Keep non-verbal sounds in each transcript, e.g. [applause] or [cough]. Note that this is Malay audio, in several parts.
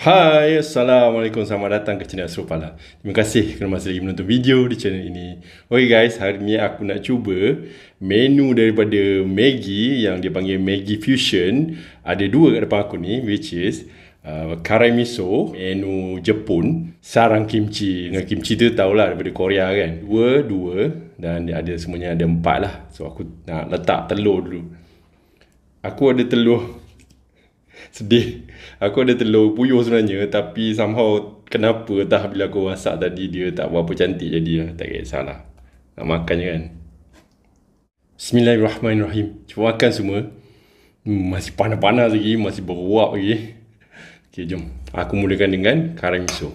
Hai, Assalamualaikum, selamat datang ke channel Asrofala Terima kasih kerana masih lagi menonton video di channel ini Ok guys, hari ni aku nak cuba Menu daripada Maggi Yang dia panggil Maggi Fusion Ada dua kat depan aku ni Which is uh, Karai miso Menu Jepun Sarang kimchi Dengan kimchi tu tahulah daripada Korea kan Dua, dua Dan dia ada semuanya ada empat lah So aku nak letak telur dulu Aku ada telur sedih aku ada telur puyuh sebenarnya tapi somehow kenapa dah bila aku masak tadi dia tak berapa cantik jadi ah, tak kisahlah nak makan je kan Bismillahirrahmanirrahim cuba makan semua hmm, masih panas-panas lagi masih beruap lagi Okay, jom. Aku mulakan dengan Karang Miso.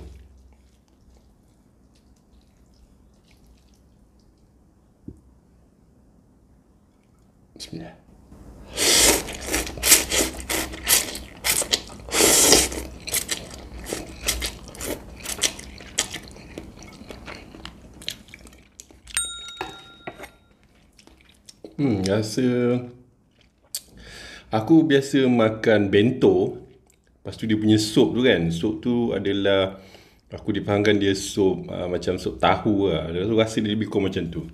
Hmm, rasa aku biasa makan bento. Lepas tu dia punya sop tu kan. Sop tu adalah aku dipanggang dia sop uh, ah, macam sop tahu lah. Rasa, rasa dia lebih kurang macam tu.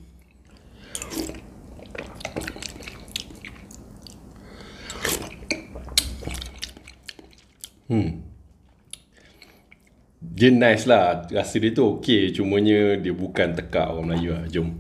Hmm. Dia nice lah Rasa dia tu okey Cumanya dia bukan tekak orang Melayu lah Jom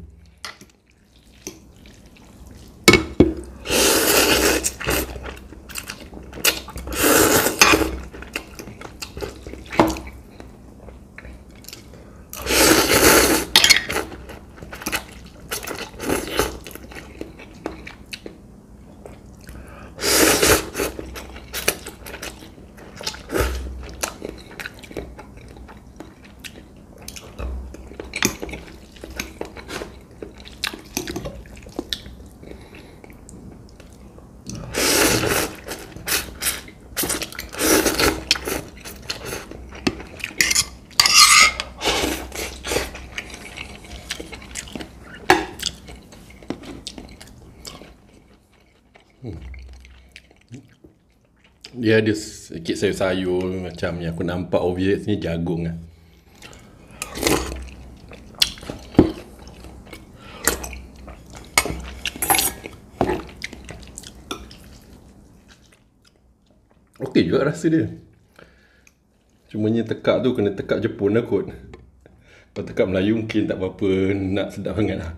Ya, dia ada sikit sayur-sayur macam yang aku nampak obvious ni jagung lah. Okey juga rasa dia. ni tekak tu kena tekak Jepun lah kot. Kalau tekak Melayu mungkin tak berapa nak sedap sangat lah.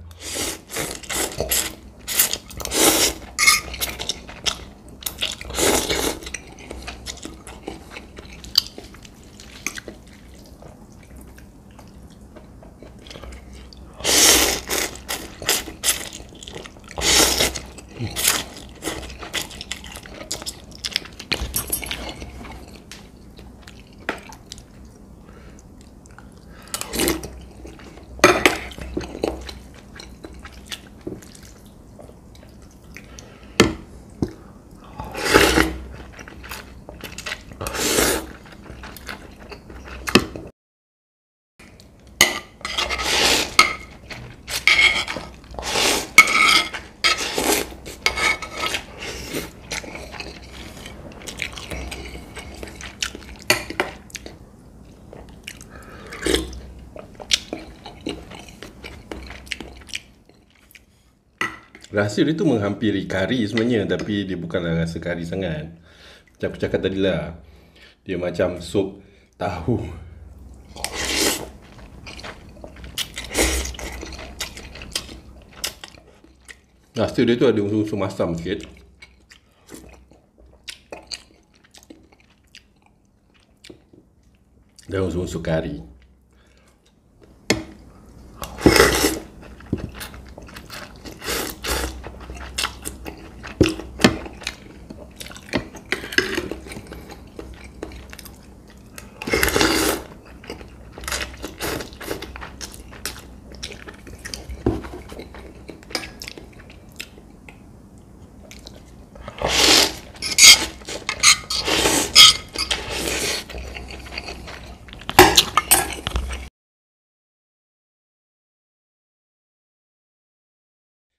Rasa dia tu menghampiri kari sebenarnya Tapi dia bukanlah rasa kari sangat Macam aku cakap tadi lah Dia macam sup tahu Rasa dia tu ada unsur-unsur masam sikit Dan unsur-unsur kari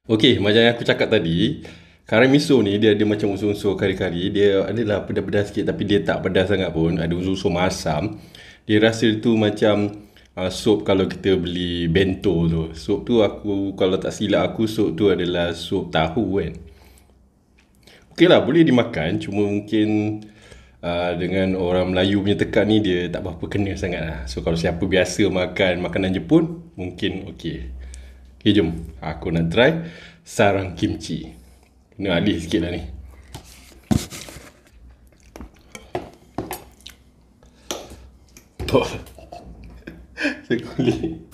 Okey, macam yang aku cakap tadi, Kari miso ni dia ada macam unsur-unsur kari-kari Dia adalah pedas-pedas sikit tapi dia tak pedas sangat pun Ada unsur-unsur masam Dia rasa tu macam uh, sup kalau kita beli bento tu Sup tu aku kalau tak silap aku sup tu adalah sup tahu kan Okey lah boleh dimakan cuma mungkin uh, dengan orang Melayu punya tekak ni dia tak berapa kena sangat lah So kalau siapa biasa makan makanan Jepun mungkin okey Okay, jom. Aku nak try sarang kimchi. Kena alih sikit lah ni. Oh. [laughs] sekali.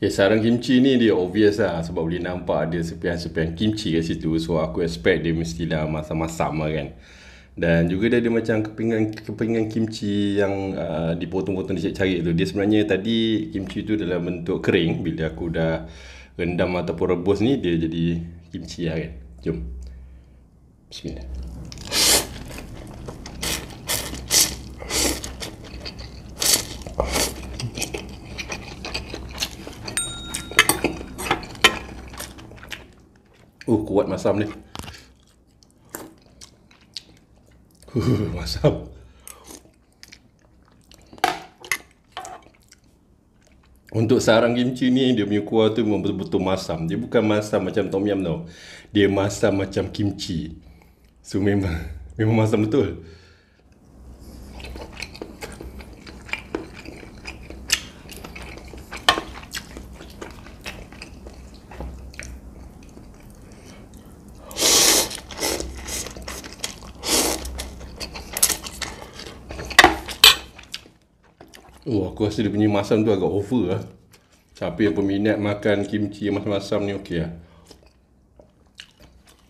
Okay, sarang kimchi ni dia obvious lah sebab boleh nampak ada sepian-sepian kimchi kat situ. So, aku expect dia mestilah masam-masam lah kan dan juga dia ada macam kepingan kepingan kimchi yang uh, dipotong-potong dicari cari tu dia sebenarnya tadi kimchi tu dalam bentuk kering bila aku dah rendam ataupun rebus ni dia jadi kimchi lah kan jom bismillah Oh kuat masam ni. [laughs] Masam. Untuk sarang kimchi ni dia punya kuah tu memang betul-betul masam. Dia bukan masam macam tom yum tau. Dia masam macam kimchi. So memang [laughs] memang masam betul. Oh, aku rasa dia punya masam tu agak over lah. Tapi yang peminat makan kimchi masam-masam ni okey lah.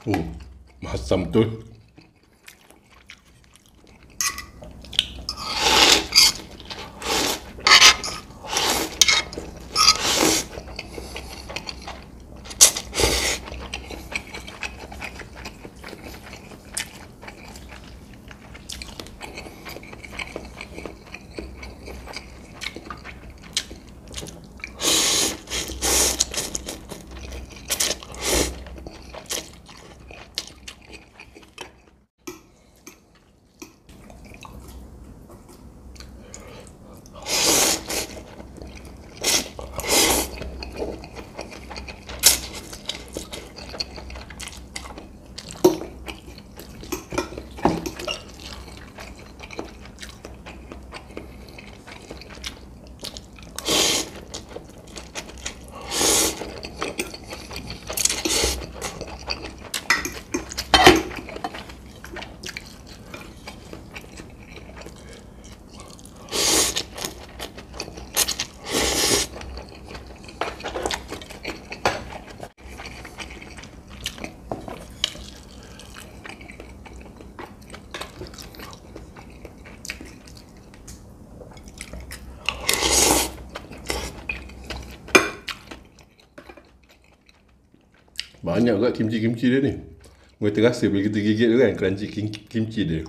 Oh, masam tu. Banyak juga kimchi-kimchi dia ni. Mereka terasa bila kita gigit tu kan, crunchy kimchi dia.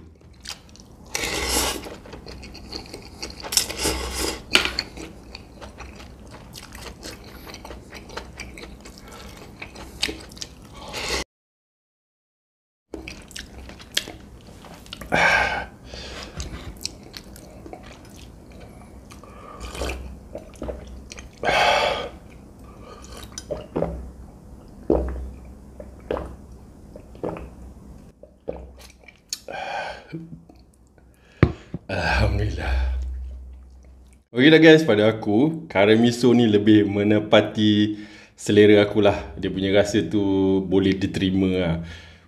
Okay lah guys, pada aku, Karen Miso ni lebih menepati selera aku lah. Dia punya rasa tu boleh diterima lah.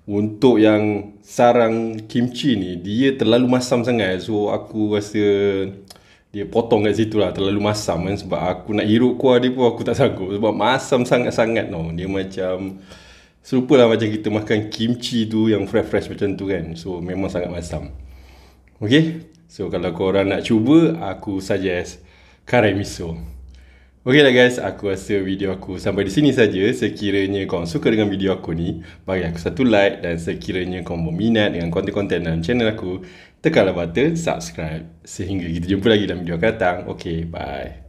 Untuk yang sarang kimchi ni, dia terlalu masam sangat. So, aku rasa dia potong kat situ lah. Terlalu masam kan. Sebab aku nak hirup kuah dia pun aku tak sanggup. Sebab masam sangat-sangat no Dia macam... lah macam kita makan kimchi tu yang fresh-fresh macam tu kan. So, memang sangat masam. Okay, So kalau korang nak cuba, aku suggest Karai Miso. Okey lah guys, aku rasa video aku sampai di sini saja. Sekiranya korang suka dengan video aku ni, bagi aku satu like dan sekiranya korang berminat dengan konten-konten dalam channel aku, tekanlah button subscribe. Sehingga kita jumpa lagi dalam video akan datang. Okey, bye.